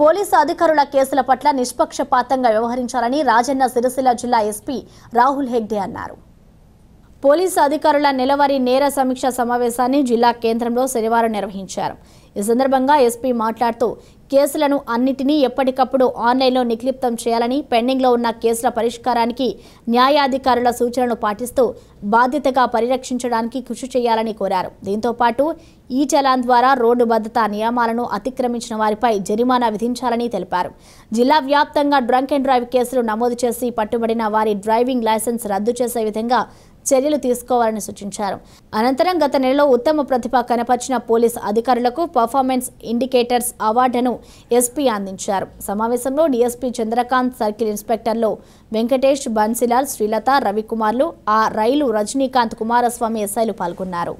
police అధికారుల కేసుల పట్ల నిష్పక్షపాతంగా వ్యవహరించాలని రాజన్న సిరిసిల్ల జిల్లా ఎస్పీ రాహుల్ హెగ్డే అన్నారు పోలీసు అధికారుల నెలవారీ నేర సమీక్ష సమావేశాన్ని జిల్లా కేంద్రంలో శనివారం నిర్వహించారు ఈ సందర్భంగా ఎస్పీ మాట్లాడుతూ కేసులను అన్నిటినీ ఎప్పటికప్పుడు ఆన్లైన్లో నిక్షిప్తం చేయాలని పెండింగ్లో ఉన్న కేసుల పరిష్కారానికి న్యాయాధికారుల సూచనలు పాటిస్తూ బాధ్యతగా పరిరక్షించడానికి కృషి చేయాలని కోరారు దీంతో పాటు ఈ చలాన్ ద్వారా రోడ్డు భద్రతా నియమాలను అతిక్రమించిన వారిపై జరిమానా విధించాలని తెలిపారు జిల్లా వ్యాప్తంగా డ్రంక్ అండ్ డ్రైవ్ కేసులు నమోదు చేసి పట్టుబడిన వారి డ్రైవింగ్ లైసెన్స్ రద్దు చేసే విధంగా చర్యలు తీసుకోవాలని సూచించారు అనంతరం గత నెలలో ఉత్తమ ప్రతిభ కనపరిచిన పోలీస్ అధికారులకు పర్ఫార్మెన్స్ ఇండికేటర్స్ అవార్డును ఎస్పీ అందించారు సమావేశంలో డీఎస్పీ చంద్రకాంత్ సర్కిల్ ఇన్స్పెక్టర్లు వెంకటేష్ బన్సిలాల్ శ్రీలత రవికుమార్లు ఆ రైలు రజనీకాంత్ కుమారస్వామి ఎస్ఐలు పాల్గొన్నారు